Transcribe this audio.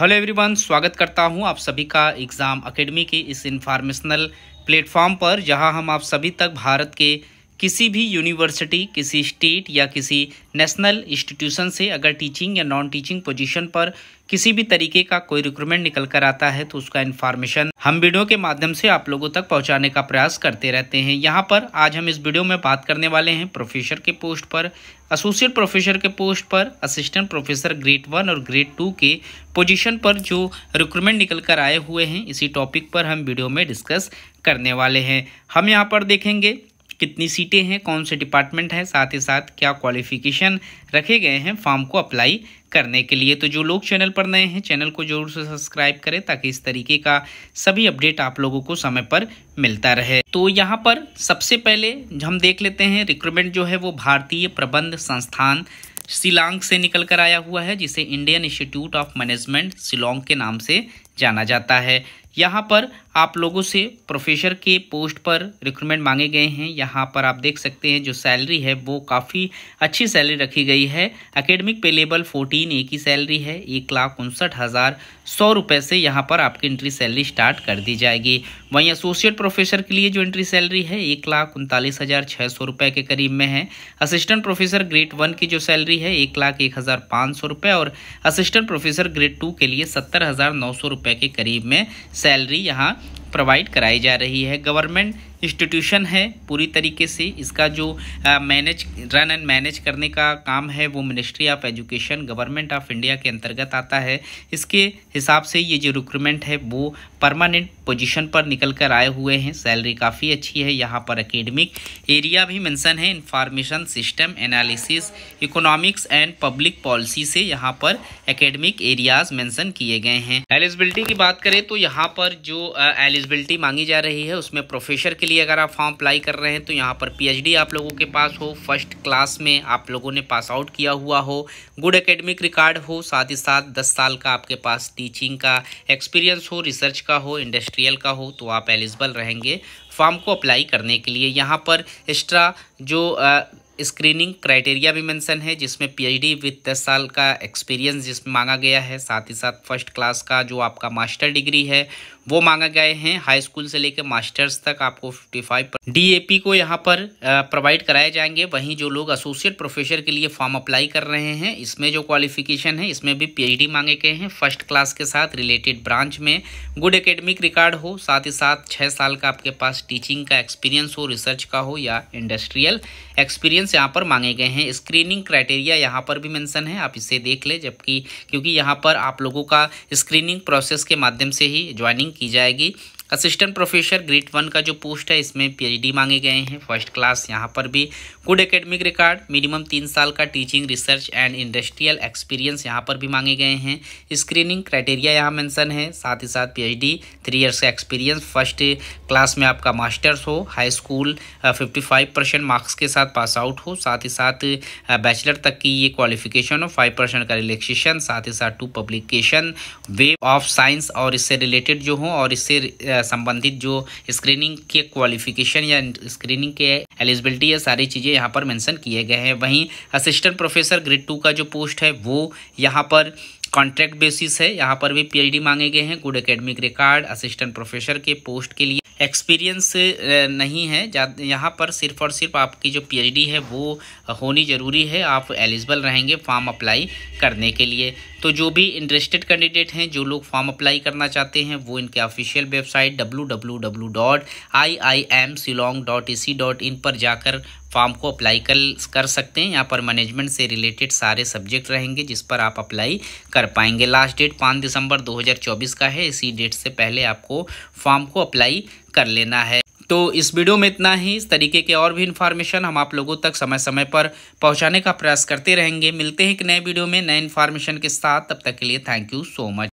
hello everyone स्वागत करता हूं आप सभी का एग्ज़ाम अकेडमी के इस इन्फॉर्मेशनल प्लेटफॉर्म पर जहां हम आप सभी तक भारत के किसी भी यूनिवर्सिटी किसी स्टेट या किसी नेशनल इंस्टीट्यूशन से अगर टीचिंग या नॉन टीचिंग पोजीशन पर किसी भी तरीके का कोई रिक्रूटमेंट निकल कर आता है तो उसका इन्फॉर्मेशन हम वीडियो के माध्यम से आप लोगों तक पहुंचाने का प्रयास करते रहते हैं यहाँ पर आज हम इस वीडियो में बात करने वाले हैं प्रोफेसर के पोस्ट पर एसोसिएट प्रोफेसर के पोस्ट पर असिस्टेंट प्रोफेसर ग्रेड वन और ग्रेड टू के पोजिशन पर जो रिक्रूटमेंट निकल कर आए हुए हैं इसी टॉपिक पर हम वीडियो में डिस्कस करने वाले हैं हम यहाँ पर देखेंगे कितनी सीटें हैं कौन से डिपार्टमेंट हैं साथ ही साथ क्या क्वालिफिकेशन रखे गए हैं फॉर्म को अप्लाई करने के लिए तो जो लोग चैनल पर नए हैं चैनल को जरूर से सब्सक्राइब करें ताकि इस तरीके का सभी अपडेट आप लोगों को समय पर मिलता रहे तो यहाँ पर सबसे पहले हम देख लेते हैं रिक्रूटमेंट जो है वो भारतीय प्रबंध संस्थान सिलोंग से निकल कर आया हुआ है जिसे Indian Institute of Management Shillong के नाम से जाना जाता है यहाँ पर आप लोगों से प्रोफेसर के पोस्ट पर रिक्रूटमेंट मांगे गए हैं यहाँ पर आप देख सकते हैं जो सैलरी है वो काफ़ी अच्छी सैलरी रखी गई है अकेडमिक पे लेवल फोर्टीन ए की सैलरी है एक लाख उनसठ हज़ार सौ रुपये से यहाँ पर आपकी एंट्री सैलरी स्टार्ट कर दी जाएगी वहीं एसोसिएट प्रोफेसर के लिए जो एंट्री सैलरी है एक लाख उनतालीस हज़ार छः सौ रुपये के करीब में है असिस्टेंट प्रोफेसर ग्रेड वन की जो सैलरी है एक लाख एक हज़ार पाँच सौ रुपये और असिस्टेंट प्रोफेसर ग्रेड टू के लिए सत्तर हज़ार नौ सौ रुपये के करीब में सैलरी यहाँ प्रोवाइड कराई जा रही है गवर्नमेंट इंस्टीट्यूशन है पूरी तरीके से इसका जो मैनेज रन एंड मैनेज करने का काम है वो Ministry of Education Government of India के अंतर्गत आता है इसके हिसाब से ये जो रिक्रूटमेंट है वो परमानेंट पोजीशन पर निकल कर आए हुए हैं सैलरी काफ़ी अच्छी है यहाँ पर एकेडमिक एरिया भी मेंशन है information system analysis economics and public policy से यहाँ पर एकेडमिक एरियाज मेंशन किए गए हैं एलिजिबिलिटी की बात करें तो यहाँ पर जो एलिजिबिलिटी मांगी जा रही है उसमें प्रोफेसर के लिए अगर आप फॉर्म अप्लाई कर रहे हैं तो यहाँ पर पीएचडी आप लोगों के पास हो फर्स्ट क्लास में आप लोगों ने पास आउट किया हुआ हो गुड एकेडमिक रिकॉर्ड हो साथ ही साथ दस साल का आपके पास टीचिंग का एक्सपीरियंस हो रिसर्च का हो इंडस्ट्रियल का हो तो आप एलिजिबल रहेंगे फॉर्म को अप्लाई करने के लिए यहाँ पर एक्स्ट्रा जो स्क्रीनिंग क्राइटेरिया भी मेंशन है जिसमें पीएचडी विद दस साल का एक्सपीरियंस जिसमें मांगा गया है साथ ही साथ फर्स्ट क्लास का जो आपका मास्टर डिग्री है वो मांगा गए हैं हाई स्कूल से लेकर मास्टर्स तक आपको 55 डीएपी को यहाँ पर प्रोवाइड कराए जाएंगे वहीं जो लोग एसोसिएट प्रोफेसर के लिए फॉर्म अप्लाई कर रहे हैं इसमें जो क्वालिफिकेशन है इसमें भी पी मांगे गए हैं फर्स्ट क्लास के साथ रिलेटेड ब्रांच में गुड एकेडमिक रिकॉर्ड हो साथ ही साथ छः साल का आपके पास टीचिंग का एक्सपीरियंस हो रिसर्च का हो या इंडस्ट्रियल एक्सपीरियंस क्वेश्चंस यहाँ पर मांगे गए हैं स्क्रीनिंग क्राइटेरिया यहाँ पर भी मेंशन है आप इसे देख ले जबकि क्योंकि यहाँ पर आप लोगों का स्क्रीनिंग प्रोसेस के माध्यम से ही ज्वाइनिंग की जाएगी असिस्टेंट प्रोफेसर ग्रेड वन का जो पोस्ट है इसमें पीएचडी मांगे गए हैं फर्स्ट क्लास यहाँ पर भी गुड एकेडमिक रिकॉर्ड मिनिमम तीन साल का teaching research and industrial experience यहाँ पर भी मांगे गए हैं स्क्रीनिंग क्राइटेरिया यहाँ मेंशन है साथ ही साथ पीएचडी थ्री ईयर्स का एक्सपीरियंस फर्स्ट क्लास में आपका मास्टर्स हो high school fifty five percent marks के साथ पास आउट हो साथ ही साथ बैचलर uh, तक की ये क्वालिफिकेशन हो फाइव परसेंट का रिलेक्सेशन साथ ही साथ two publication way of science और इससे रिलेटेड जो हो और इससे uh, संबंधित जो स्क्रीनिंग के क्वालिफिकेशन या स्क्रीनिंग के एलिजिबिलिटी या सारी चीज़ें यहाँ पर मेंशन किए गए हैं वहीं असिस्टेंट प्रोफेसर ग्रेड टू का जो पोस्ट है वो यहाँ पर कॉन्ट्रैक्ट बेसिस है यहाँ पर भी पीएचडी मांगे गए हैं good academic record assistant professor के पोस्ट के लिए एक्सपीरियंस नहीं है यहाँ पर सिर्फ और सिर्फ आपकी जो पीएचडी है वो होनी ज़रूरी है आप एलिजिबल रहेंगे फॉर्म अप्लाई करने के लिए तो जो भी इंटरेस्टेड कैंडिडेट हैं जो लोग फॉर्म अप्लाई करना चाहते हैं वो इनके ऑफिशियल वेबसाइट डब्ल्यू पर जाकर फॉर्म को अप्लाई कर कर सकते हैं यहाँ पर मैनेजमेंट से रिलेटेड सारे सब्जेक्ट रहेंगे जिस पर आप अप्लाई कर पाएंगे लास्ट डेट पाँच दिसंबर 2024 का है इसी डेट से पहले आपको फॉर्म को अप्लाई कर लेना है तो इस वीडियो में इतना ही इस तरीके के और भी इन्फॉर्मेशन हम आप लोगों तक समय समय पर पहुंचाने का प्रयास करते रहेंगे मिलते हैं एक नए वीडियो में नए इन्फॉर्मेशन के साथ तब तक के लिए थैंक यू सो मच